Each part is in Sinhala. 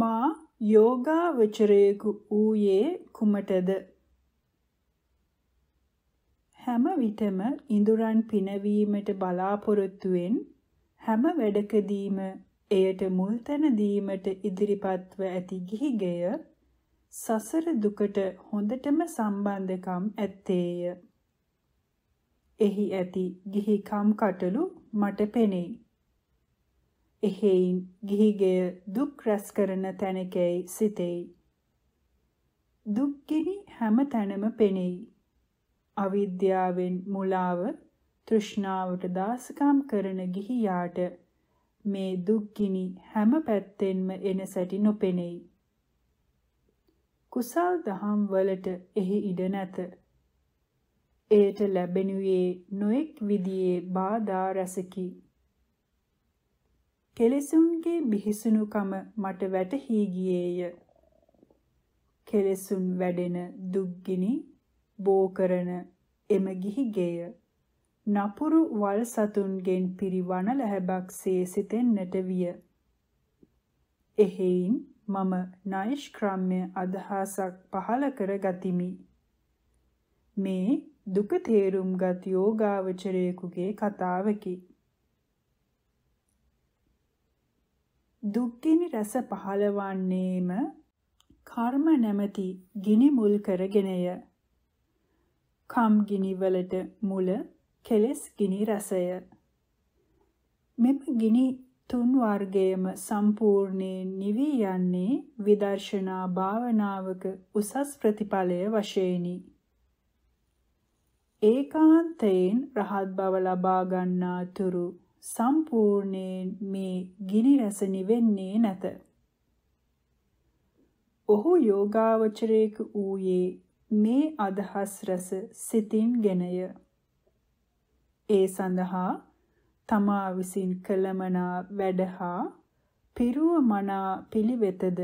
මා යෝගාවචරයෙකු ඌයේ කුමටද හැම විටම ඉඳුරන් පිනවීමට බලාපොරොත්තුෙන් හැම වැඩකදීම එයට මුල් තැන දීමට ඉදිරිපත්ව ඇති ගිහිගය සසර දුකට හොඳටම සම්බන්ධකම් ඇත්තේය. එහි ඇති ගිහිකම් කටළු මට පෙනේ. එහෙයින් ගිහිගෙය දුක් රැස් කරන තැනකයි සිටෙයි. දුක්ගිනි හැම තැනම පෙනෙයි. අවිද්‍යාවෙන් මුලාව තෘෂ්ණාවට දාසකම් කරන ගිහියාට මේ දුක්ගිනි හැම පැත්තෙන්ම එන සැටි නොපෙනෙයි. කුසල් දහම් වලට එහි ඉඩ නැත. එයට ලැබෙනුයේ නොඑක් විදියේ බාධා රැසකි. කෙලෙසුන්ගේ බිහිසුණුකම මට වැටහි ගියේය. කෙලෙසුන් වැඩෙන දුක්ගිනි බෝ කරන එම ගිහි ගෙය. නපුරු වල් සතුන්ගෙන් පිරිවන ලැබක්සේ සිතෙන්නට විය. එහෙයින් මම නෛෂ්ක්‍රම්‍ය අදහසක් පහළ කර ගතිමි. මේ දුක තේරුම් ගත් යෝගාවචරයෙකුගේ කතාවකි. දුක්ගිනි රස පහළවන්නේම කර්ම නැමැති ගිනි මුල් කරගෙනය. කම් ගිනි වලට මුල කෙලස් ගිනි රසය. මෙම ගිනි තුන් වර්ගයේම සම්පූර්ණයෙන් නිවි යන්නේ විදර්ශනා භාවනාවක උසස් ප්‍රතිඵලය වශයෙන්ි. ඒකාන්තයෙන් රහත් බව ලබා ගන්නා තුරු සම්පූර්ණයෙන් මේ ගිනි රස නිවෙන්නේ නැත. ඔහු යෝගාවචරයේක ඌයේ මේ අදහස් රස සිතින් ගෙනය. ඒ සඳහා තමා විසින් කළමනා වැඩහා පිරුව මනා පිළිවෙතද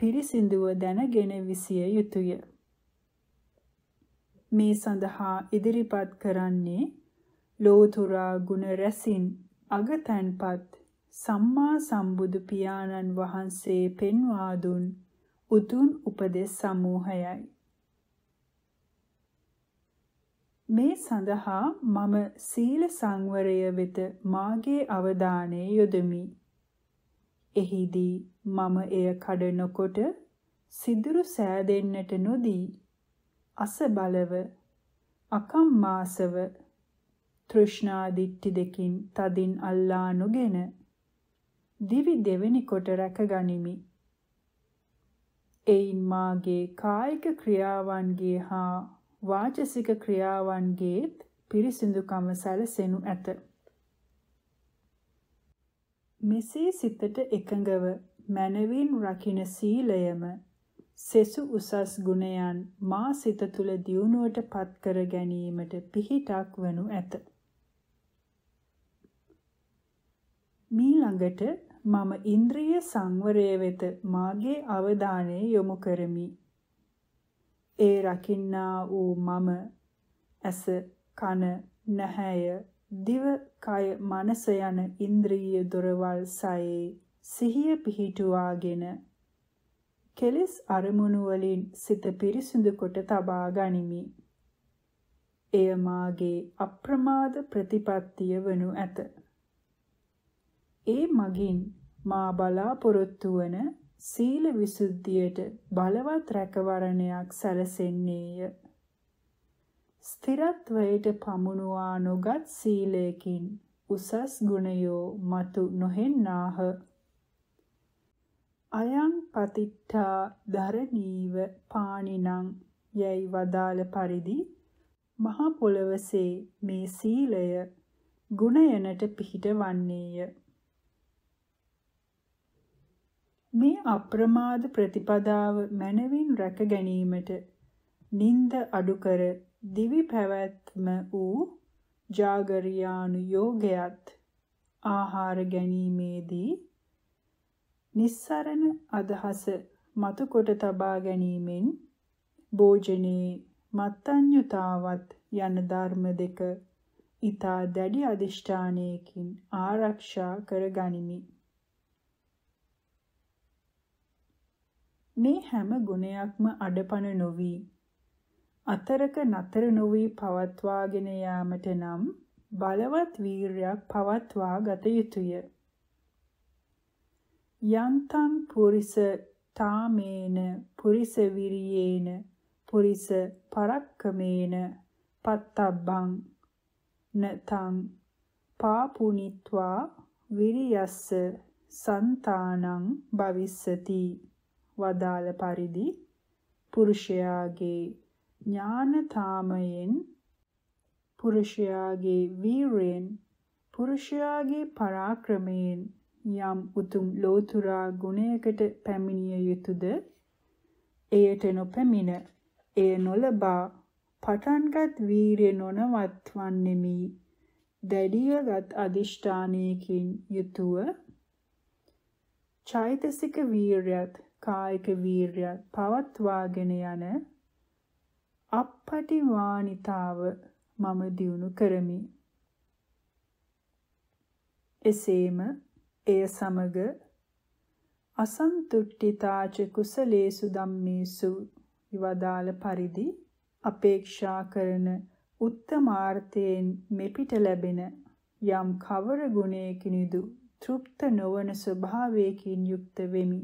පිරිසිදුව දැනගෙන විසිය යුතුය. මේ සඳහා ඉදිරිපත් කරන්නේ ලෝතුරා ගුණ රැසින් අගතන්පත් සම්මා සම්බුදු පියාණන් වහන්සේ පෙන්වා දුන් උතුම් උපදෙස් සමූහයයි. මේ සඳහා මම සීල සංවරය වෙත මාගේ අවධානය යොදමි. එහිදී මම එය කඩනකොට සිදුරු සෑදෙන්නට නොදී අසබලව අකම්මාසව තෘෂ්ණා දිට්ටි දෙකින් තදින් අල්ලා නොගෙන දිවි දෙවෙනි කොට රැකගනිමි. එයින් මාගේ කායික ක්‍රියාවන්ගේ හා වාචසික ක්‍රියාවන්ගේත් පිරිසිදුකම සැලසෙනු ඇත. මෙසේ සිතට එකඟව මනවින් රකින සීලයම සෙසු උසස් ගුණයන් මා සිත තුළ දියුණුවට පත්කර ගැනීමට පිහිටක් වනු ඇත. මේ ළඟට මම ඉන්ද්‍රිය සංවරය වෙත මාගේ අවධානය යොමු කරමි. ඒ රකින්නා වූ මම ඇස කන නැහැය දිව කය මනස යන ඉන්ද්‍රිය දොරවල් සයේ සිහිය පිහිටුවාගෙන කෙලෙස් අරමුණු වලින් සිත පිරිසිදු කොට තබා ගනිමි. එය මාගේ අප්‍රමාද ප්‍රතිපත්තිය වනු ඇත. ඒ මගින් මා බලාපොරොත්තු වන සීල විසුද්ධියට බලවත් රැකවරණයක් සැලසෙන්නේය. ස්ථිරත්වයට පමුණුවා නොගත් සීලයකින් උසස් ගුණයෝ මතු නොහෙන්නාහ. අයං පතිට්ඨා දරණීව පාණිනං යැයි වදාළ පරිදි මහා පොළවසේ මේ සීලය ගුණයනට පිහිට වන්නේය. මේ අප්‍රමාද ප්‍රතිපදාව මනවින් රැක ගැනීමට නිନ୍ଦ අඩු කර දිවි පැවැත්ම වූ జాగරියානු යෝගයත් ආහාර ගැනීමේදී nissarana අදහස මතු කොට තබා ගැනීමෙන් භෝජනයේ මත්ඤ්‍යතාවත් යන ධර්ම දෙක ඊතා දැඩි අදිෂ්ඨානයකින් ආරක්ෂා කර ගනිමි මේ හැම ගුණයක්ම අඩපණ නොවි අතරක නතර නොවි පවත්වාගෙන යාමට නම් බලවත් වීරයක් පවත්වා ගත යුතුය යන්තම් පුරිස තාමේන පුරිස විරියේන පුරිස පරක්කමේන පත්තබ්බං නතං පාපුනිත්වා විරියස්ස සන්තානං භවිස්සති වදාළ පරිදි පුරුෂයාගේ ඥානතාමයෙන් පුරුෂයාගේ වීරයෙන් පුරුෂයාගේ පරාක්‍රමයෙන් යම් උතුම් ලෝතුරා ගුණයකට පැමිණිය යුතුයද එයට නොපැමිණ එය නොලබා පටන්ගත් වීරිය නොනවත්වන්නෙමි දැඩියගත් අදිෂ්ඨානයකින් යුතුව චෛතසික වීරයත් කායික වීරිය පවත්වාගෙන යන අපපටිවාණිතාව මම දියුණු කරමි. එසේම එය සමග අසන්තුට්ඨිතාච කුසලේසු ධම්මේසු විවදාල පරිදි අපේක්ෂා කරන උත්තමාර්ථයෙන් මෙපිට ලැබෙන යම් කවර ගුණයකිනිදු තෘප්ත නොවන ස්වභාවයකින් යුක්ත වෙමි.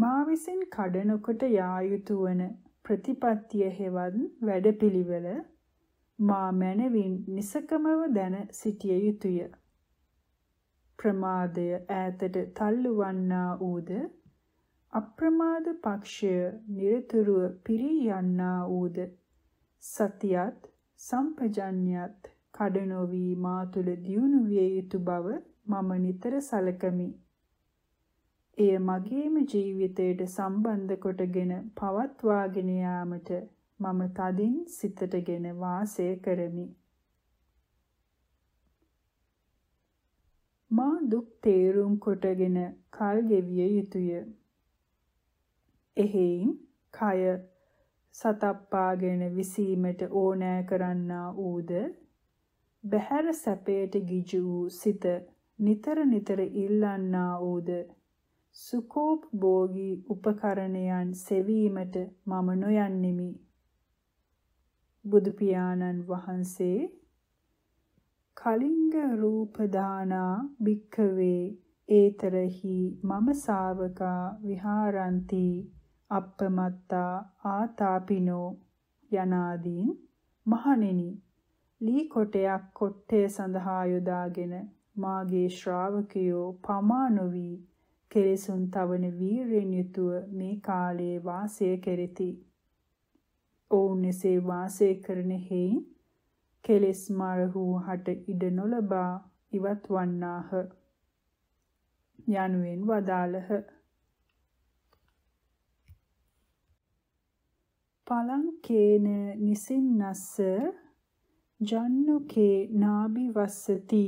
මා විසින් කඩනකොට යා යුතු වන ප්‍රතිපත්තිය හෙවත් වැඩපිළිවෙල මා මැනවින් නිසකමව දැන සිටිය යුතුය. ප්‍රමාදය ඈතට තල්ලු වන්නා ඌද අප්‍රමාද පක්ෂය নিরතුරුව පිරී යන්නා ඌද සතියත් සම්පජඤ්ඤයත් කඩනොවි මා තුල දියුණු විය යුතු බව මම නිතර සැලකමි. එය මගේම ජීවිතයට සම්බන්ධ කොටගෙන පවත්වාගෙන යාමට මම තදින් සිතටගෙන වාසය කරමි. මා දුක් තේරුම් කොටගෙන කල් ගෙවිය යුතුය. එහෙයින් කය සතප්පාගෙන විසීමට ඕනෑ කරන්නා ඌද බහැර සැපයට ගිජු වූ සිත නිතර නිතර ඉල්ලන්නා ඌද සුකෝපභෝගී උපකරණයන් සෙවීමට මම නොයන්නෙමි. බුදු පියාණන් වහන්සේ කලිංග රූප දානා භික්ඛවේ ඒතරහි මම ශාවකා විහාරಂತಿ අප්පමත්තා ආතාපිනෝ යනාදීන් මහණෙනි ලී කොටයක් කොට්ටේ සඳහා යොදාගෙන මාගේ ශ්‍රාවකයෝ පමා නොවි කෙලෙසුන් තවන වීරෙන් යුතුව මේ කාලයේ වාසය කෙරෙති. ඔවුන් එසේ වාසය කරන හේයින් කෙලෙස් මාරහූ හට ඉඩ නොලබා ඉවත් වන්නාහ. යනුවෙන් වදාළහ. පලංකේන නිසින්නස්ස ජන්නුකේ නාබි වස්සති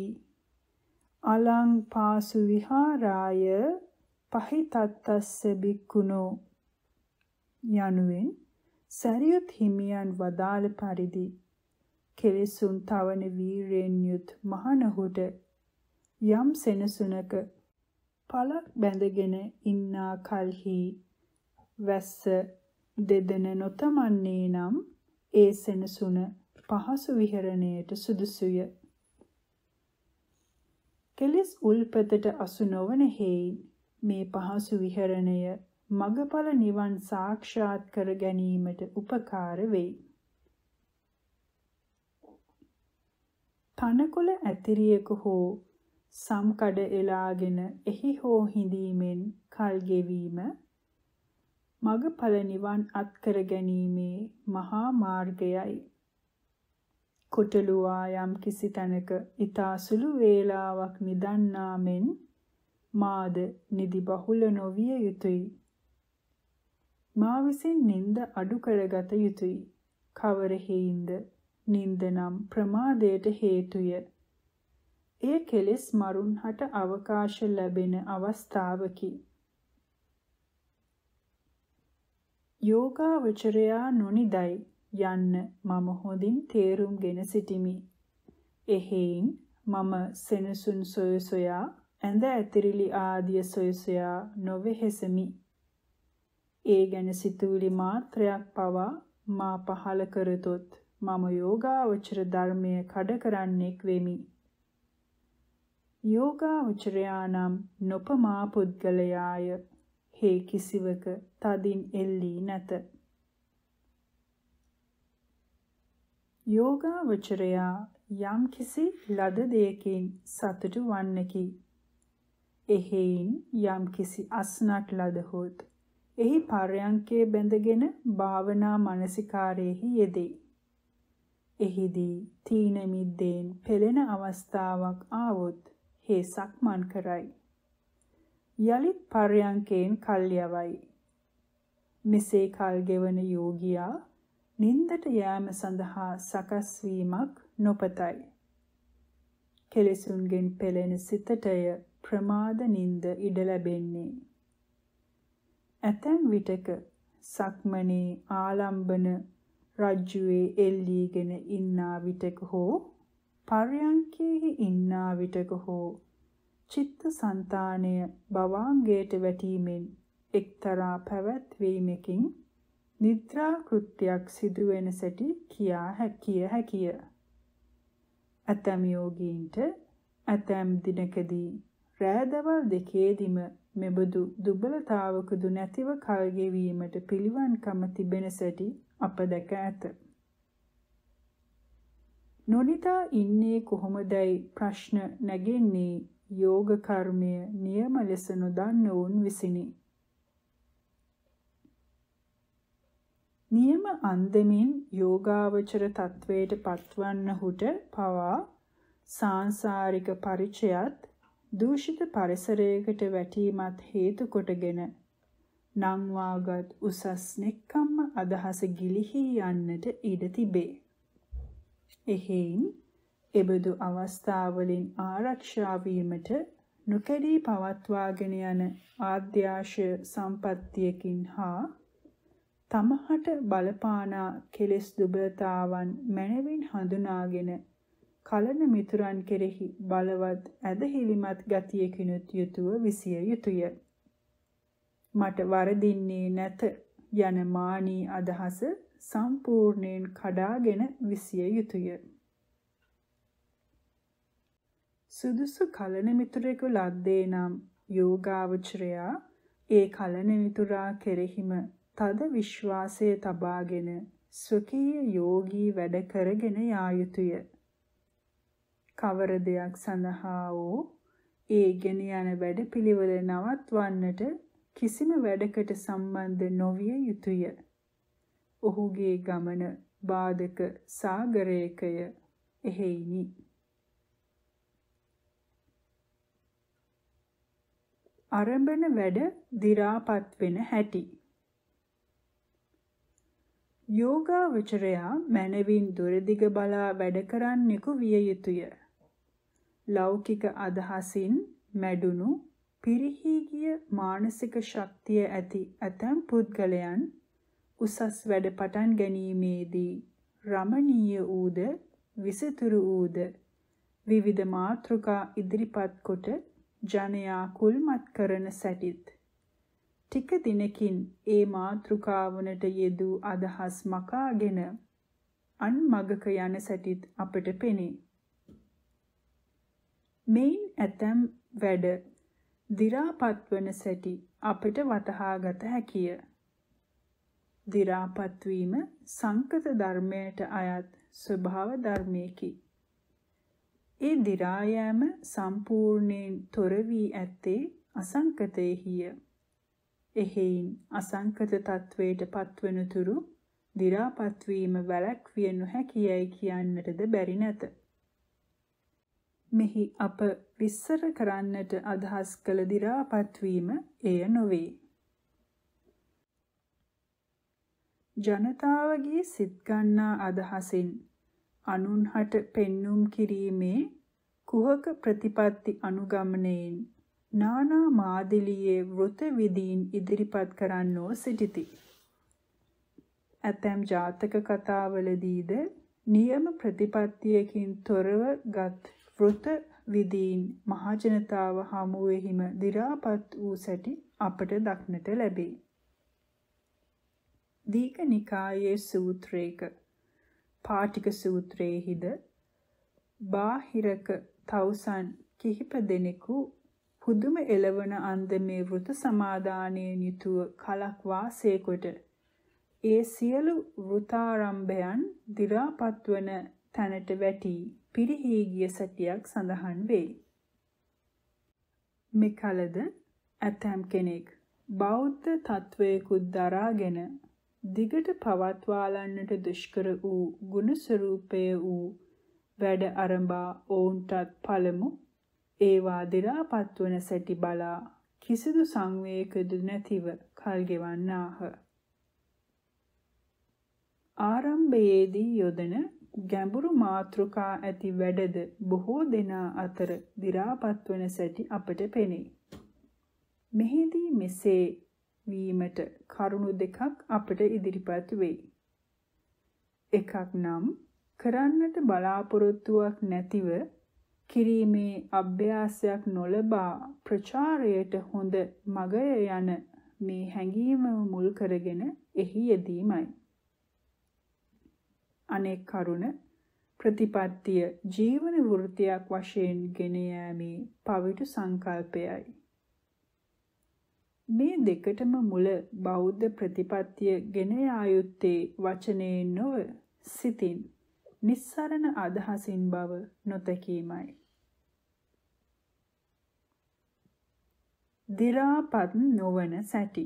අලං පාසු විහාරාය පහිතත්තස්ස බික්කුණෝ යනුවෙන් සරියුත් හිමියන් වදාළ පරිදි කෙලෙසුන් තවන වීරයෙන් යුත් මහනහුට යම් සෙනසුනක පලක් බැඳගෙන ඉන්නා කල්හි වැස්ස දෙදෙන නොතමන්නේ නම් ඒ සෙනසුන පහසු විහරණයට සුදුසුය. කෙලෙස් උල්පතට අසු නොවන හේයින් මේ පහසු විහරණය මගඵල නිවන් සාක්ෂාත් කර ගැනීමට උපකාර වෙයි. තනකොළ ඇතිරියක හෝ සම්කඩ එලාගෙන එහි හෝ හිඳීමෙන් කල් ගෙවීම මගඵල නිවන් අත්කර ගැනීමේ මහා මාර්ගයයි. කොටලුවා යම් කිසි තැනක ඊතා සුළු වේලාවක් නිදන්නා මෙන් මාද නිදි බහුල නොවිය යුතුය. මා විසින් නිନ୍ଦ අඩු කරගත යුතුය. කවර හේින්ද නිନ୍ଦ නම් ප්‍රමාදයට හේතුය. ඒ කෙලෙස් මරුන් හට අවකාශ ලැබෙන අවස්ථාවකි. යෝගාවචරයා නොනිදයි යන්න මම හොඳින් තේරුම්ගෙන සිටිමි. එහෙයින් මම සෙනසුන් සොය සොයා ඇඳ ඇතිරිලි ආදිය සොයසොයා නොවෙහෙසමි. ඒ ගැන සිතුවිලි මාත්‍රයක් පවා මා පහල කරතොත් මම යෝගාවචර ධර්මය කඩ කරන්නෙක් වෙමි. යෝගාවචරයානම් නොපමා පුද්ගලයාය හේ කිසිවක තදින් එල්ලී නැත. යෝගාවචරයා යම්කිසි ලද දෙයකින් සතුටු වන්නකි. එහෙයින් යම්කිසි අස්නක් ලදහොත් එහි පර්යංකේ බැඳගෙන භාවනා මානසිකාරයේහි යෙදේ. එහිදී තීන මිද්දෙන් පෙළෙන අවස්ථාවක් ආවොත් හේ සක්මන් කරයි. යලිත් පර්යංකයෙන් කල්යවයි. මෙසේ කල් ගෙවන යෝගියා නින්දට යෑම සඳහා සකස් වීමක් නොපතයි. කෙලෙසුන්ගෙන් පෙළෙන සිතටය ප්‍රමාද නින්ද ඉඩ ලැබෙන්නේ. ඇතැම් විටක සක්මනේ ආලම්බන රජ්ජුවේ එල්ලීගෙන ඉන්නා විටක හෝ පර්යංකේහි ඉන්නා විටක හෝ චිත්ත සන්තානය බවාංගයට වැටීමෙන් එක්තරා පැවැත්වීමකින් නිද්‍රා කෘත්‍යයක් සිදුවෙන සැටි කියා හැකිය හැකිය. ඇතැම් යෝගීන්ට ඇතැම් දිනකදී රෑදවල් දෙකේදීම මෙබඳු දුබලතාවකදු නැතිව කල් ගෙවීමට පිළිවන්කම තිබෙන සැටි අප දැක ඇත. නොනිතා ඉන්නේ කොහොමදයි ප්‍රශ්න නැගෙන්නේ යෝග කර්මය නියම ලෙස නොදන්න වුන් විසිනි. නියම අන්දමින් යෝගාවචර තත්වයට පත්වන්න හුට පවා සාංසාරික පරිචයත් දූෂිත පරිසරයකට වැටීමත් හේතු කොටගෙන නංවාගත් උසස් නෙක්කම්ම අදහස ගිලිහි යන්නට ඉඩ තිබේ. එහෙයින් එබඳු අවස්ථාවලින් ආරක්ෂා වීමට නොකඩී පවත්වාගෙන යන ආද්‍යාශය සම්පත්තියකින් හා තමහට බලපානා කෙලෙස් දුබලතාවන් මනවින් හඳුනාගෙන කලන මිතුරන් කෙරෙහි බලවත් ඇදහිලිමත් ගතියකිනුත් යුතුව විසිය යුතුය. මට වරදින්නේ නැත යන මානී අදහස සම්පූර්ණයෙන් කඩාගෙන විසිය යුතුය. සුදුසු කලන මිතුරෙකු ලද්දේ නම් යෝගාවචරයා ඒ කලන මිතුරා කෙරෙහිම තද විශ්වාසය තබාගෙන ස්වකීය යෝගී වැඩ කරගෙන යා යුතුය. කවර දෙයක් සඳහා වූ ඒ ගෙන යන වැඩ පිළිවෙල නවත්වන්නට කිසිම වැඩකට සම්බන්ධ නොවිය යුතුය. ඔහුගේ ගමන බාධක සාගරයකය එහෙයිනි. අරඹන වැඩ දිරාපත් වෙන හැටි යෝගාවචරයා මනවින් දුරදිග බලා වැඩ කරන්නෙකු විය යුතුය. ලෞකික අදහසින් මැඩුණු පිරිහි ගිය මානසික ශක්තිය ඇති ඇතම් පුද්ගලයන් උසස් වැඩ පටන් ගැනීමේදී රමණීය ඌද විසිතුරු ඌද විවිධ මාතෘකා ඉදිරිපත් කොට ජනයා කුල්මත් කරන සැටිත් ටික දිනකින් ඒ මාතෘකාවනට යෙදූ අදහස් මකාගෙන අන් මගක යන සැටිත් අපට පෙනේ මෙයින් ඇතම් වැඩ දි รา පත්වන සැටි අපට වටහාගත හැකිය. දි รา පත්වීම සංකත ධර්මයට අයත් ස්වභාව ධර්මයකි. ඒ දි รา යෑම සම්පූර්ණයෙන් තොර වී ඇත්තේ අසංකතයේහිය. එහෙයින් අසංකත තත්වයට පත්වනතුරු දි รา පත්වීම වැළැක්විය නොහැකියයි කියන්නටද බැරි නැත. මෙහි අප විස්තර කරන්නට අදහස් කළ දි รา පත් වීම එය නොවේ. ජනතාවගේ සිත් ගන්නා අදහසින් අනුන්හට පෙන්눔 කිරීමේ කුහක ප්‍රතිපatti අනුගමනයෙන් නානා මාදිලියේ වෘත විදීන් ඉදිරිපත් කරන්නෝ සිටිති. ඇතැම් ජාතක කතාවලදීද නියම ප්‍රතිපත්තියකින් තොරව ගත් වෘත විදීන් මහජනතාව හමුවෙහිම දි รา පත් වූ සැටි අපට දක්නට ලැබේ. දීඝනිකායේ සූත්‍රයක පාටික සූත්‍රයේහිද බාහිරක තවුසන් කිහිප දෙනෙකු පුදුම එළවන අන්දමේ වෘත සමාදානයෙන් යුතුව කලක් වාසය කොට ඒ සියලු වෘතාරම්භයන් දි รา පත්වන තැනට වැටි පිරිහී ගිය සැටියක් සඳහන් වෙයි. මෙකලද ඇතැම් කෙනෙක් බෞද්ධ තත්වයකුත් දරාගෙන දිගට පවත්වාලන්නට දුෂ්කර වූ ගුණස්වරූපය වූ වැඩ අරඹා ඔවුන්ටත් පළමු ඒවා දිරාපත් වන සැටි බලා කිසිදු සංවේගද නැතිව කල් ගෙවන්නාහ ආරම්භයේදී යොදන ගැඹුරු මාත්‍රිකා ඇති වැඩද බොහෝ දෙනා අතර දි รา පත් වන සැටි අපට පෙනේ. මෙහිදී මෙසේ වීමට කරුණු දෙකක් අපට ඉදිරිපත් වෙයි. එකක් නම් කරන්නට බලාපොරොත්තුවක් නැතිව කිරීමේ අභ්‍යාසයක් නොලබා ප්‍රචාරයට හොඳ මගය යන මේ හැඟීම මුල් කරගෙන එහි යෙදීමයි. අනෙක් කරුණ ප්‍රතිපත්තිය ජීවන වෘත්තියක් වශයෙන් ගෙන යාමේ පවිතු සංකල්පයයි. මේ දෙකටම මුල බෞද්ධ ප්‍රතිපත්තිය ගෙන ආයුත්තේ වචනයෙන් නොව සිතින් නිස්සරණ අදහසින් බව නොතකීමයි. දිලාපත් නොවන සැටි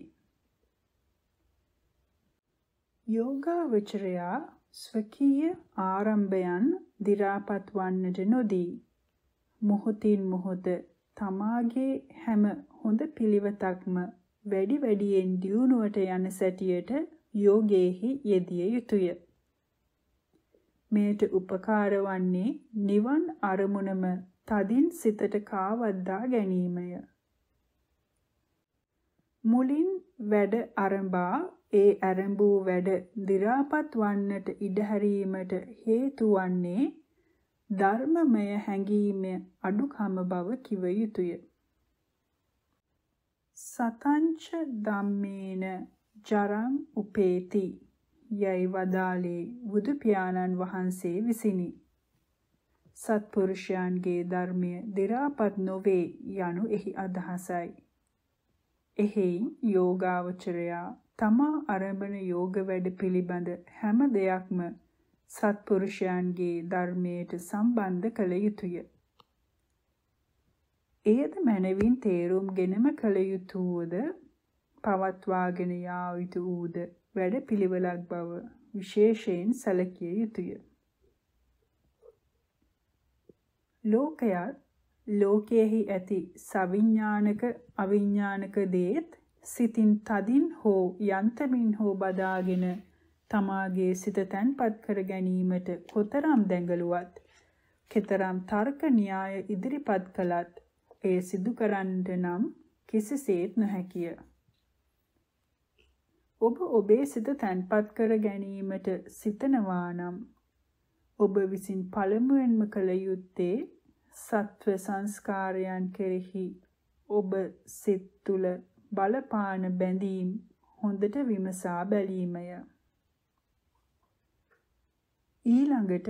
යෝගාවචරයා ස්වකීය ආරම්භයන් දි รา පත් වන්නට නොදී මොහොතින් මොහොත තමාගේ හැම හොඳ පිළිවෙතක්ම වැඩි වැඩියෙන් දියුණුවට යන සැටියට යෝගයේහි යෙදිය යුතුය. මෙයට උපකාර වන්නේ නිවන් අරමුණම තදින් සිතට කාවද්දා ගැනීමය. මුලින් වැඩ අරඹා ඒ ඇරඹූ වැඩ දිරාපත් වන්නට ඉඩහැරීමට හේතු වන්නේ ධර්මමය හැඟීම අඩුකම බව කිව යුතුය. සතංච ධම්මේන ජරං උපේති යයි වදාලේ බුදු පියාණන් වහන්සේ විසිනි. සත්පුරුෂයන්ගේ ධර්මය දිරාපත් නොවේ යනු එහි අදහසයි. එහෙයින් යෝගාවචරයා තමා අරඹන යෝග වැඩ පිළිබඳ හැම දෙයක්ම සත්පුරුෂයන්ගේ ධර්මයට සම්බන්ධ කළ යුතුය. එයද මනවින් තේරුම්ගෙනම කළ යුතුයද පවත්වාගෙන යා යුතු ඌද වැඩ පිළිවෙලක් බව විශේෂයෙන් සැලකිය යුතුය. ලෝකයත් ලෝකයේහි ඇති සවිඥානික අවිඥානික දේත් සිතින් තදින් හෝ යන්තමින් හෝ බදාගෙන තමාගේ සිත තැන්පත් කර ගැනීමට කොතරම් දැඟලුවත් කෙතරම් තර්ක න්‍යාය ඉදිරිපත් කළත් ඒ සිදු කරන්නට නම් කිසිසේත් නොහැකිය. ඔබ ඔබේ සිත තැන්පත් කර ගැනීමට සිතනවා නම් ඔබ විසින් පළමුවෙන්ම කළ යුත්තේ සත්ව සංස්කාරයන් කෙරෙහි ඔබ සිත් තුළ බලපාන බැඳීම් හොඳට විමසා බැලීමය. ඊළඟට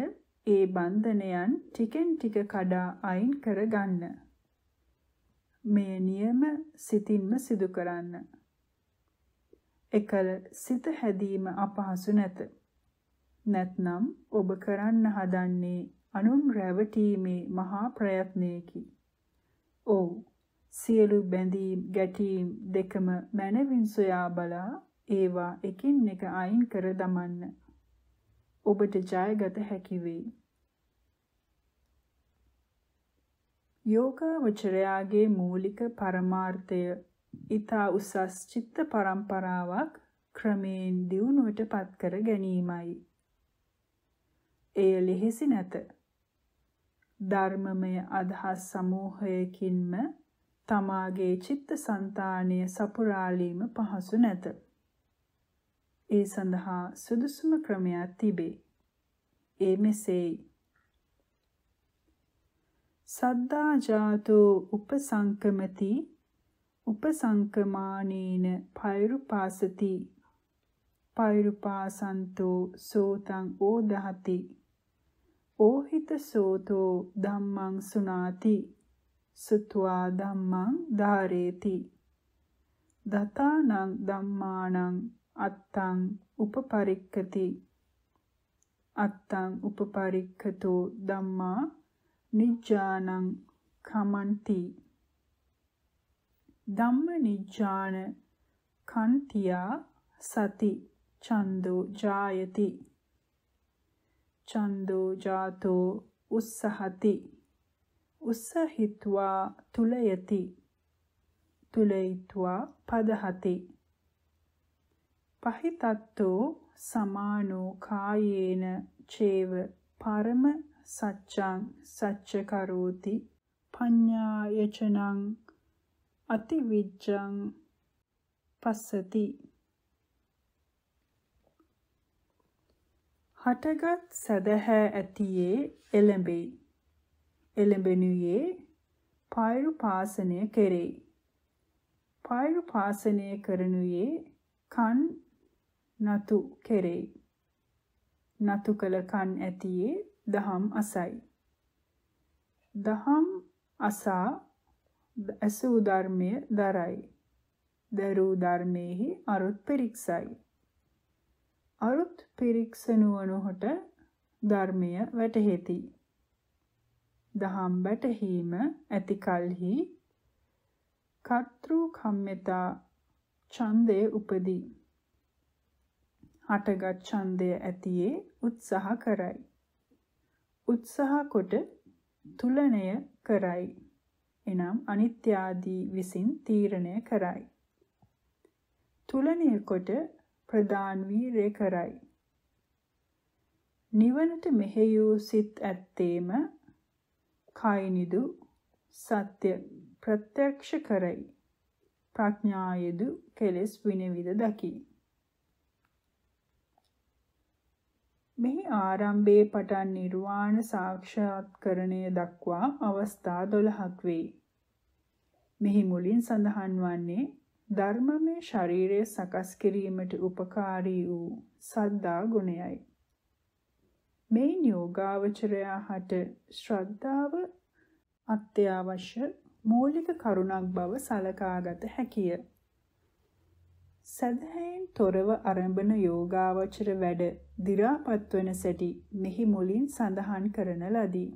ඒ බන්ධනයන් ටිකෙන් ටික කඩා අයින් කරගන්න. මේ නියම සිතින්ම සිදු කරන්න. එකල සිත හැදීම අපහසු නැත. නැත්නම් ඔබ කරන්න හදන්නේ අනුන් රැවටීමේ මහා ප්‍රයත්නයකි. ඔව් සියලු බැඳී ගැටීම් දෙකම මනවින් සොයා බලා ඒවා එකින් එක අයින් කර දමන්න. ඔබට ජයගත හැකි වේ. යෝගාවචරයාගේ මූලික පරමාර්ථය ඊතා උසස් චිත්ත පරම්පරාවක් ක්‍රමයෙන් දියුණුවට පත් කර ගැනීමයි. එය ලිහිසි නැත. ධර්මමය අදහස් සමූහයකින්ම තමාගේ චිත්තසංතානය සපුරාලීම පහසු නැත. ඒ සඳහා සුදුසුම ක්‍රමයක් තිබේ. ඒ මෙසේයි. සද්දා ජාතෝ උපසංකමති උපසංකමානේන පෛරුපාසති පෛරුපාසන්තෝ සෝතං ඕදහති ඕහිත සෝතෝ ධම්මං සුනාති සත්වා ධම්මං ධාරේති දතානං ධම්මානං අත්තං උපපරික්කති අත්තං උපපරික්කතෝ ධම්මා නිජ්ජානං කමන්ති ධම්ම නිජ්ජාන කන්තියා සති චන්දෝ ජායති චන්දෝ ජාතෝ උස්සහති උත්සාහිත්වා තුලයති තුලයිත්වා පදහති පහිතත්තෝ සමානෝ කායේන චේව පරම සච්ඡං සච්ච කරෝති පඤ්ඤායචනං අතිවිජ්ජං පස්සති හටගත් සදහැ ඇතියේ එළඹේ එළඹෙනුයේ පෛරුපාසනය කෙරෙයි. පෛරුපාසනය කරනුයේ කන් නතු කෙරෙයි. නතු කළ කන් ඇතියේ දහම් අසයි. දහම් අසා ඇසූ ධර්මය දරයි. දරූ ධර්මයෙහි අරුත් පිරික්සයි. අරුත් පිරික්සනුවනොහොට ධර්මය වැටහෙති. දහම් වැටහීම ඇති කලෙහි කර්තෘ කම්මිතා ඡන්දේ උපදී. හටගත් ඡන්දය ඇතියේ උත්සාහ කරයි. උත්සාහ කොට තුලණය කරයි. එනම් අනිත්‍ය ආදී විසින් තීරණය කරයි. තුලණය කොට ප්‍රදාන් වීරය කරයි. නිවනට මෙහෙයූ සිත් ඇත්තේම ಕಾಯಿನಿದು ಸತ್ಯ ಪ್ರತ್ಯಕ್ಷ ಕರೈ ಪ್ರಜ್ಞಾಯದು කෙලෙස් විනවිද දකි. මෙහි ආරම්භයේ පටන් නිර්වාණ සාක්ෂාත්කරණය දක්වා අවස්ථා 12ක් වේ. මෙහි මුලින් සඳහන් වන්නේ ධර්මමය ශරීරය සකස් කිරීමට උපකාරී වූ සද්දා ගුණයයි. මෙයින් යෝගාවචරයා හට ශ්‍රද්ධාව අත්‍යවශ්‍ය මූලික කරුණක් බව සලකාගත හැකිය. සදහයෙන් තොරව ආරම්භන යෝගාවචර වැඩ දි รา පත් වන සැටි මෙහි මුලින් සඳහන් කරන ලදී.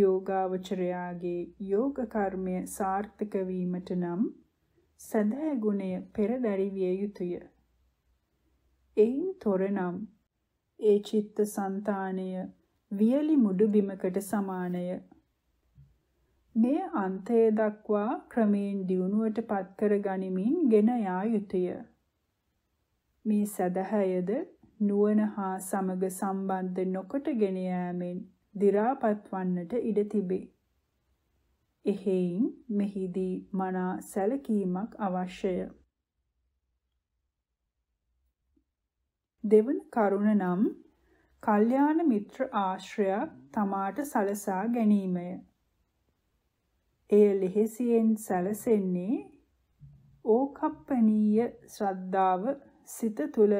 යෝගාවචරයාගේ යෝග කර්මය සාර්ථක වීමට නම් සදහැ ගුණය පෙරදරි විය යුතුය. එයින් තොරනම් ඒ චිත්ත సంతාණය වියලි මුඩු බිමකට සමානය. මෙය අන්තය දක්වා ක්‍රමයෙන් දියුණුවට පත් කර ගනිමින් ගෙන යා යුතුය. මේ සදහයද නුවණ හා සමග සම්බන්ධ නොකොට ගෙන යාමෙන් දි รา පත් වන්නට ඉඩ තිබේ. එහෙයින් මෙහිදී මනා සැලකීමක් අවශ්‍යය. දෙවන කරුණ නම් කල්යාණ මිත්‍ර ආශ්‍රයක් තමාට සලසා ගැනීමය. එය ලෙහෙසියෙන් සැලසෙන්නේ ඕකප්පනීය ශ්‍රද්ධාව සිත තුළ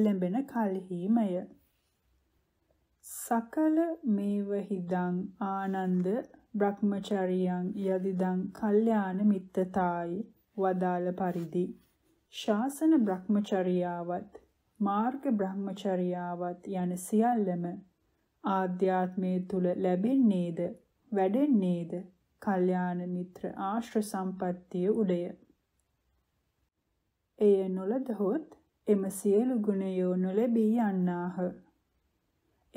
එළඹෙන කල්හිමය. සකල මේව හිදං ආනන්ද බ්‍රහ්මචරියං යදිදං කල්යාණ මිත්තතායි වදාළ පරිදි ශාසන බ්‍රහ්මචරියාවත් මාර්ග බ්‍රහ්මචර්යාවත් යන සියල්ලම ආධ්‍යාත්මයේ තුල ලැබෙන්නේද වැඩෙන්නේද කල්යාණ මිත්‍ර ආශ්‍ර සම්පත්තිය උඩය. එය නොලදහොත් එම සියලු ගුණයෝ නොලැබී යන්නාහ.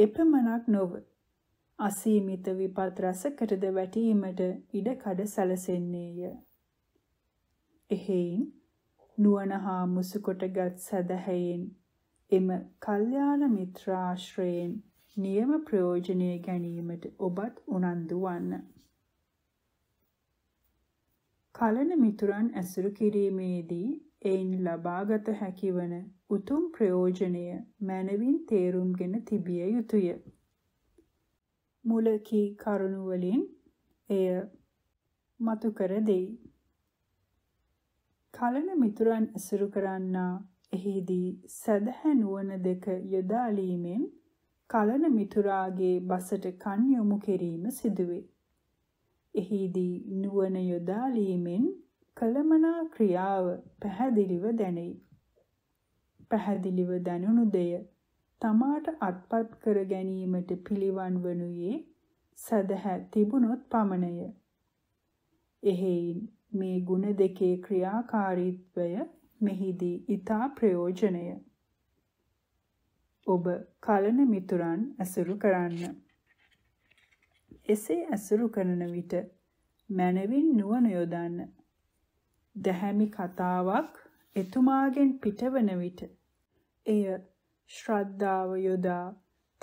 එපමණක් නොව අසීමිත විපත් රසකටද වැටීමට ඉඩ කඩ සැලසෙන්නේය. එහෙයින් නුවණ හා මුසුකොටගත් සදහැයෙන් එම කල්යාණ මිත්‍රාශ්‍රයෙන් නියම ප්‍රයෝජනය ගැනීමට ඔබත් උනන්දු වන්න. කලන මිතුරන් ඇසුරු කිරීමේදී එයින් ලබාගත හැකිවන උතුම් ප්‍රයෝජනය මනවින් තේරුම්ගෙන තිබිය යුතුය. මුලකී කරුණු වලින් එය මතු කර දෙයි. කලන මිතුරන් ඇසුරු කරන්නා එහිදී සදහැනුවන දෙක යොදාලීමෙන් කලන මිතුරාගේ බසට කන් යොමු කිරීම සිදුවේ. එහිදී නුවණ යොදාලීමෙන් කලමනා ක්‍රියාව පැහැදිලිව දැනෙයි. පැහැදිලිව දැනුණු දෙය තමාට අත්පත් කර ගැනීමට පිළිවන් වනුයේ සදහැ තිබුණොත් පමණය. එහෙයින් මේ ಗುಣ දෙකේ ක්‍රියාකාරීත්වය මෙහිදී ඊතා ප්‍රයෝජනය. ඔබ කලන මිතුරන් ඇසුරු කරන්න. එසේ ඇසුරු කරන විට මනවින් නුවණ යොදන්න. දැහැමි කතාවක් එතුමාගෙන් පිටවන විට එය ශ්‍රද්ධාව යොදා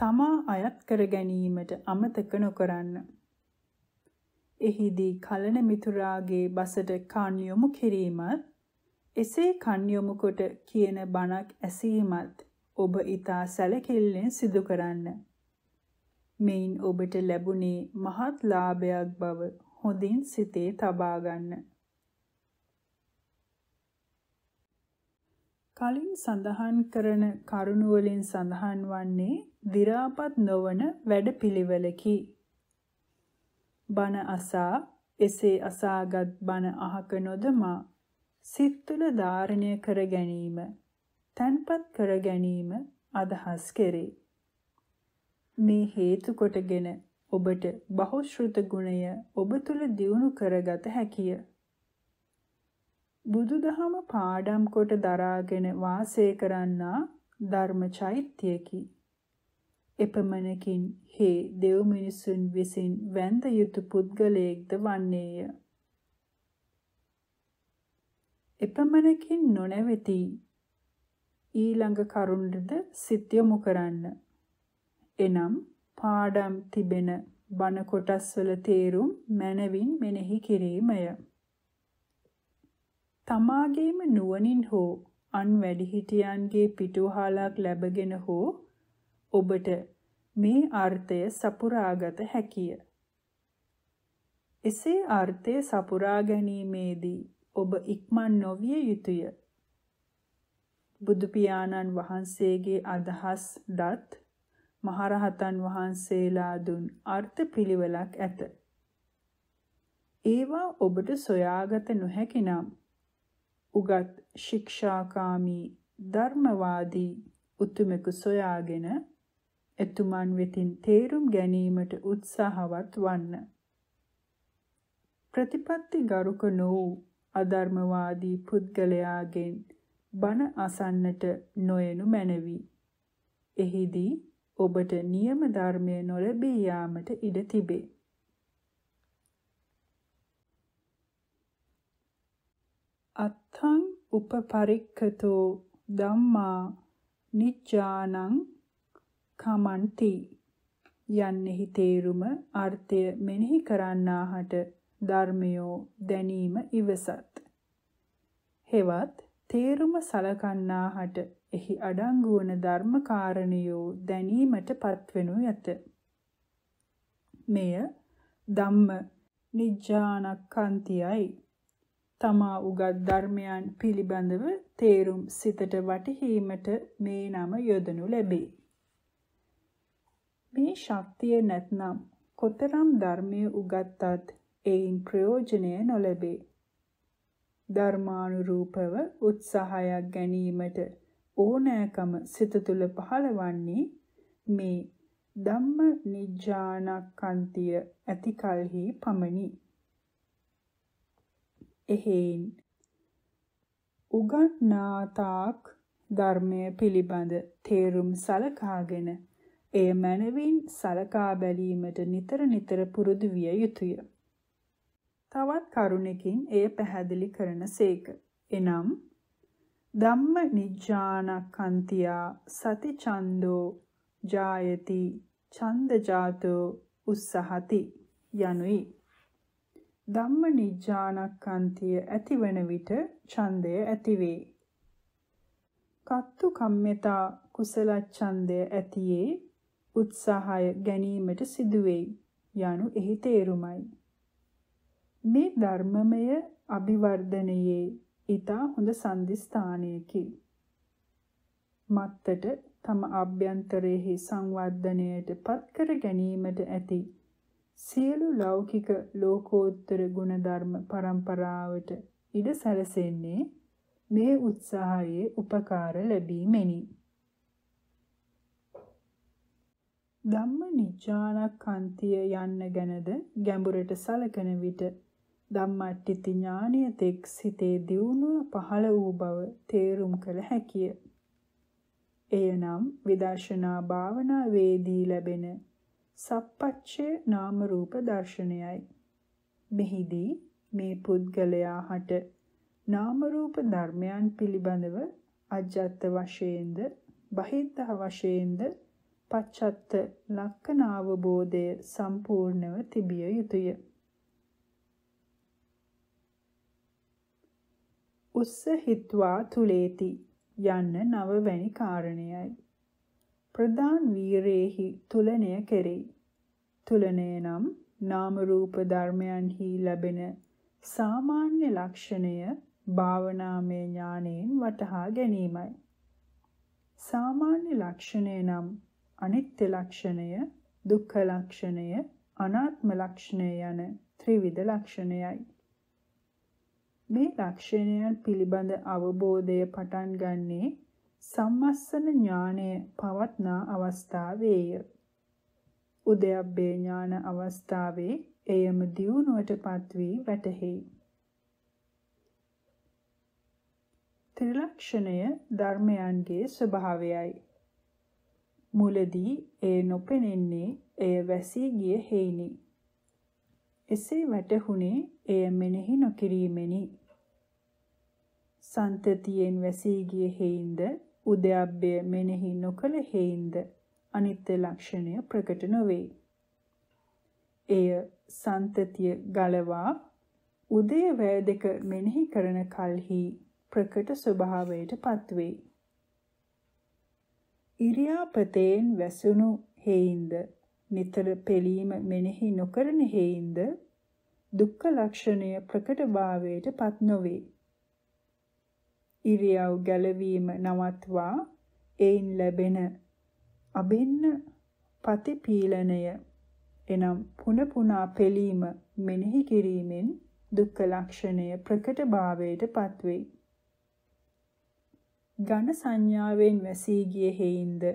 තමා අයත් කර ගැනීමට අමතක නොකරන්න. එහිදී කලන මිතුරාගේ බසට කන් යොමු කිරීමත් එසේ කන් යොමු කොට කියන බණක් ඇසීමත් ඔබ ඊතා සැලකිල්ලෙන් සිදු කරන්න. මෙයින් ඔබට ලැබුණේ මහත් ලාභයක් බව හොඳින් සිතේ තබා ගන්න. කලින් සඳහන් කරන කරුණු වලින් සඳහන් වන්නේ දි รา පත් නොවන වැඩපිළිවෙලකි. බන අසා එසේ අසාගත් බන අහක නොදමා සිත් තුළ ධාරණය කර ගැනීම, තන්පත් කර ගැනීම අදහස් කෙරේ. මේ හේතු කොටගෙන ඔබට බහුශෘත ගුණය ඔබ තුල දියුණු කරගත හැකිය. බුදුදහම පාඩම් කොට දරාගෙන වාසය කරන්නා ධර්ම චෛත්‍යයකි. එපමණකින් හේ දෙව් මිනිසුන් විසින් වැඳ යුතු පුද්ගලයෙක්ද වන්නේය. එපමණකින් නොනැවති ඊළඟ කරුණටද සිත් යොමු කරන්න. එනම් පාඩම් තිබෙන බණ කොටස්වල තේරුම් මනවින් මෙනෙහි කිරීමය. තමාගේම නුවණින් හෝ අන් වැඩිහිටියන්ගේ පිටුවහලක් ලැබගෙන හෝ ඔබට මේ අර්ථය සපුරාගත හැකිය. එසේ අර්ථය සපුරා ගැනීමේදී ඔබ ඉක්මන් නොවිය යුතුය. බුදු පියාණන් වහන්සේගේ අදහස් දත් මහරහතන් වහන්සේලා දුන් අර්ථ පිළිවෙලක් ඇත. ඒවා ඔබට සොයාගත නොහැකි නම් උගත් ශික්ෂාකාමී ධර්මවාදී උතුමෙකු සොයාගෙන එතුමන් වෙතින් තේරුම් ගැනීමට උත්සාහවත් වන්න. ප්‍රතිපත්ති ගරුක නොවූ අධර්මවාදී පුද්ගලයාගෙන් බණ අසන්නට නොයනු මැනවි. එහිදී ඔබට නියම ධර්මය නොලැබී යාමට ඉඩ තිබේ. අත්තං උපපරික්කතෝ ධම්මා නිච්ඡානං කමන්ති යන්නෙහි තේරුම අර්ථය මෙනෙහි කරන්නාහට ධර්මයෝ දැනීම ඉවසත්. හෙවත් තේරුම සලකන්නාහට එහි අඩංගු වන ධර්මකාරණයෝ දැනීමට පත්වෙනු ඇත. මෙය ධම්ම නිජ්ජානක්ඛන්තියයි. තමා උගත් ධර්මයන් පිළිබඳව තේරුම් සිතට වටහීමට මේ නම යොදනු ලැබේ. මේ ශක්තිය නැත්නම් කොතරම් ධර්මයේ උගත්තත් එයින් ප්‍රයෝජනය නොලැබේ. ධර්මානුරූපව උත්සාහයක් ගැනීමට ඕනෑකම සිත තුළ පහළවන්නේ මේ ධම්ම නිජානක්කන්තිය ඇති කලෙහි පමණි. එහෙන් උගන්නාතාක් ධර්මය පිළිබඳ තේරුම් සලකාගෙන එය මනවින් සලකා බැලීමට නිතර නිතර පුරුදු විය යුතුය. තවත් කරුණකින් එය පැහැදිලි කරන සේක. එනම් ධම්ම නිජ්ජානකන්තියා සති ඡන්தோ ජායති ඡන්ද ජාතෝ උස්සහති යනුයි. ධම්ම නිජ්ජානකන්තිය ඇතිවන විට ඡන්දය ඇතිවේ. කත්තු කම්මතා කුසල ඡන්දය ඇතියේ උත්සාහය ගැනීමට සිදුවේ යනු එහි තේරුමයි. මේ ධර්මමය අභිවර්ධනයේ ඊට හොඳ සංදිස්ථානයකි. මත්තට තම අභ්‍යන්තරයේ සංවර්ධනයට පත්කර ගැනීමට ඇති සියලු ලෞකික ලෝකෝත්තර ගුණධර්ම પરම්පරාවට ඉඩ සැලසෙන්නේ මේ උත්සාහයේ උපකාර ලැබීමෙනි. ධම්ම නිචානක්ඛන්තිය යන්න ගැනද ගැඹුරට සලකන විට ධම්මට්ඨිති ඥානය තෙක් සිතේ දියුණුව පහළ වූ බව තේරුම් කළ හැකිය. එයනම් විදර්ශනා භාවනා වේදී ලැබෙන සප්පච්චේ නාම රූප දර්ශනයයි. මෙහිදී මේ පුද්ගලයා හට නාම රූප ධර්මයන් පිළිබඳව අජත්ත වශයෙන්ද බහිද්ධ වශයෙන්ද පච්චත්ත ලක්කනාවබෝධය සම්පූර්ණව තිබිය යුතුය. උස්සහිත්වා තුලේති යන්න නවවැනි කාරණයයි. ප්‍රධාන වීරේහි තුලණය කෙරෙයි. තුලණය නම් නාම රූප ධර්මයන්හි ලැබෙන සාමාන්‍ය ලක්ෂණය භාවනාමය ඥාණයෙන් වටහා ගැනීමයි. සාමාන්‍ය ලක්ෂණය නම් අනිත්‍ය ලක්ෂණය, දුක්ඛ ලක්ෂණය, අනාත්ම ලක්ෂණය යන ත්‍රිවිධ ලක්ෂණයයි. මේ ලක්ෂණයන් පිළිබඳ අවබෝධය පටන් ගන්නේ සම්මස්සන ඥානය පවත්නා අවස්ථාවේය. උදයබ්බේ ඥාන අවස්ථාවේ එයම දියුණුවටපත් වී වැටහෙයි. ත්‍රිලක්ෂණය ධර්මයන්ගේ ස්වභාවයයි. මුලදී එය නොපෙනෙන්නේ එය වැසී ගිය හේිනි. එසේ වැටහුනේ එය මෙනෙහි නොකිරීමෙනි. සන්තතියෙන් වැසී ගිය හේින්ද උද්‍යබ්බය මෙනෙහි නොකළ හේින්ද අනිත්‍ය ලක්ෂණය ප්‍රකට නොවේ. එය සන්තතිය ගලවා උදේ වැය දෙක මෙනෙහි කරන කල්හි ප්‍රකට ස්වභාවයට පත්වේ. ඉරියාපතේන් වැසුණු හේින්ද නිතර පෙළීම මෙනෙහි නොකරන හේයින්ද දුක්ඛ ලක්ෂණය ප්‍රකටභාවයට පත් නොවේ. ඉරියව් ගැලවීම නවත්වා එයින් ලැබෙන අබෙන්න පතිපීලණය එනම් පුන පුනා පෙළීම මෙනෙහි කිරීමෙන් දුක්ඛ ලක්ෂණය ප්‍රකටභාවයට පත්වේ. ඝන සංඥාවෙන් වැසී ගිය හේයින්ද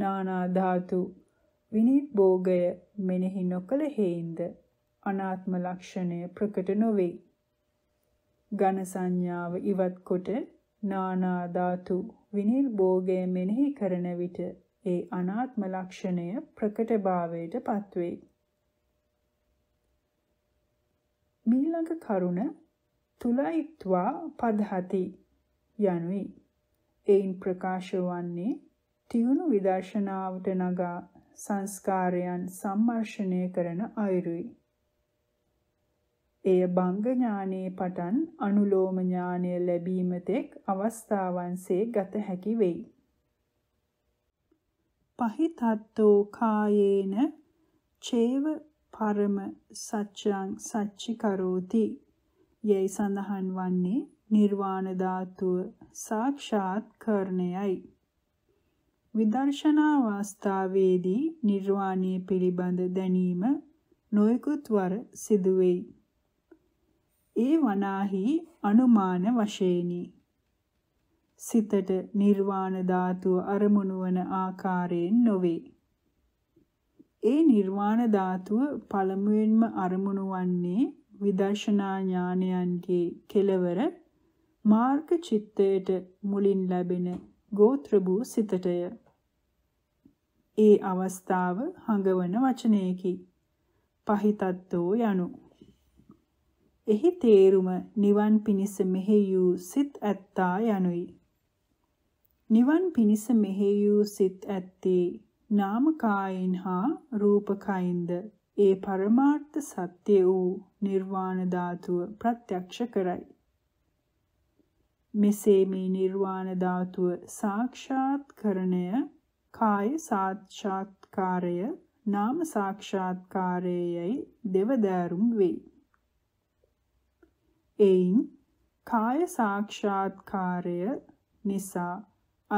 නානා ධාතු විනීත් භෝගය මෙනෙහි නොකළ හේින්ද අනාත්ම ලක්ෂණය ප්‍රකට නොවේ. ඝන සංඥාව ඉවත් කොට නානා ධාතු විනීල් භෝගය මෙනෙහි කරන විට ඒ අනාත්ම ලක්ෂණය ප්‍රකටභාවයට පත්වේ. මීළඟ කරුණ තුලයිත්වා පදහති යනුයි. එයින් ප්‍රකාශ වන්නේ තියුණු විදර්ශනාවට නගා සංස්කාරයන් සම්මර්ෂණය කරන අයුරුයි. එය බංග ඥානයේ පටන් අනුලෝම ඥානය ලැබීම තෙක් අවස්ථාවන්සේ ගත හැකි වෙයි. පහිතත්තෝ කායේන චේව පරම සත්‍යං සච්චිකරෝති යයි සඳහන් වන්නේ නිර්වාණ ධාතුව සාක්ෂාත් කරණයයි. විදර්ශනා වාස්තාවේදී නිර්වාණය පිළිබඳ දැනීම නොයෙකුත් වර සිදුවේයි. ඒ වනාහි අනුමාන වශයෙනි. සිතට නිර්වාණ ධාතුව අරමුණු වන ආකාරයෙන් නොවේ. ඒ නිර්වාණ ධාතුව පළමුවෙන්ම අරමුණු වන්නේ විදර්ශනා ඥානයන්ගේ කෙලවර මාර්ග චිත්තයට මුලින් ලැබෙන ගෝත්‍ර වූ සිතටය. ඒ අවස්ථාව හඟවන වචනයකි. පහිතත්වෝ යනු. එහි තේරුම නිවන් පිණිස මෙහෙයූ සිත් ඇත්තා යනුයි. නිවන් පිණිස මෙහෙයූ සිත් ඇත්තේ නාමකායෙන් හා රූපකයින්ද ඒ පරමාර්ථ සත්‍ය වූ නිර්වාණ ධාතුව ප්‍රත්‍යක්ෂ කරයි. මෙසේ මේ නිර්වාණ ධාතුව සාක්ෂාත් කරණය කාය සාක්ෂාත්කාරය නාම සාක්ෂාත්කාරයයි දෙවදෑරුම් වෙයි. එයින් කාය සාක්ෂාත්කාරය නිසා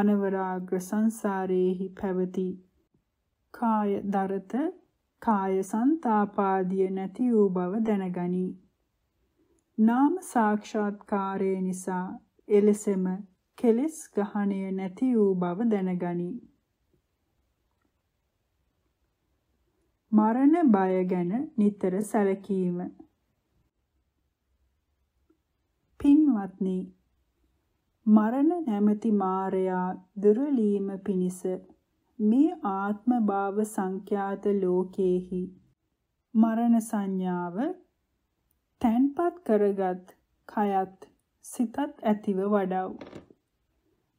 අනවරාග්‍ර සංසාරයේහි පැවති කාය දරත කාය සන්තාපාදිය නැති වූ බව දැනගනි. නාම සාක්ෂාත්කාරය නිසා එලෙසම කෙලෙස් ගහණය නැති වූ බව දැනගනි. මරණ බය ගැන නිතර සැලකීම පින්වත්නි මරණ නැමැති මායයා දුරලීම පිණිස මේ ආත්ම භාව සංඛ්‍යාත ලෝකේහි මරණ සංඥාව තැන්පත් කරගත් කයත් සිතත් ඇතිව වඩව්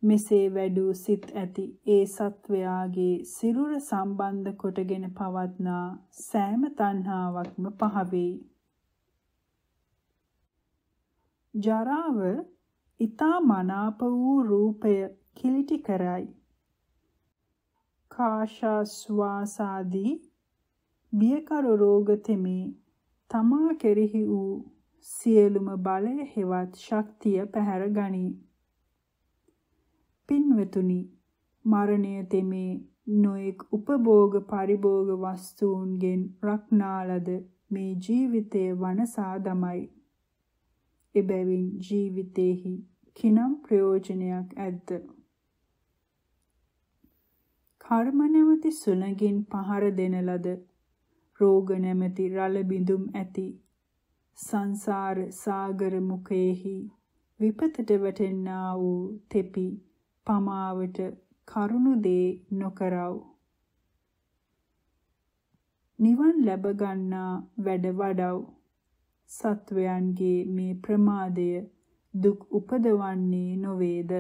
මෙසේ වැඩූ සිත් ඇති ඒ සත්වයාගේ සිරුර සම්බන්ධ කොටගෙන පවත්නා සෑම තණ්හාවක්ම පහවේ. ජරාව ඊතා මනාප වූ රූපය කිලිටි කරයි. කාශාස්වාසාදී බියකරු රෝග තෙමේ තමා කෙරෙහි වූ සියලුම බලය හෙවත් ශක්තිය පැහැර ගනී. පින්වතුනි මරණය තෙමේ නොඑක් උපභෝග පරිභෝග වස්තුන්ගෙන් රක්නාලද මේ ජීවිතය වනසා දමයි. එබැවින් ජීවිතේහි කිනම් ප්‍රයෝජනයක් ඇද්ද? කර්ම නැමැති සුළඟින් පහර දෙන ලද රෝග නැමැති රළ බිඳුම් ඇති සංසාර සාගර මුඛයේහි විපතට වැටෙන්නා වූ තෙපි පමාවට කරුණු දේ නොකරව්. නිවන් ලැබ ගන්නා වැඩ වඩව්. සත්වයන්ගේ මේ ප්‍රමාදය දුක් උපදවන්නේ නොවේද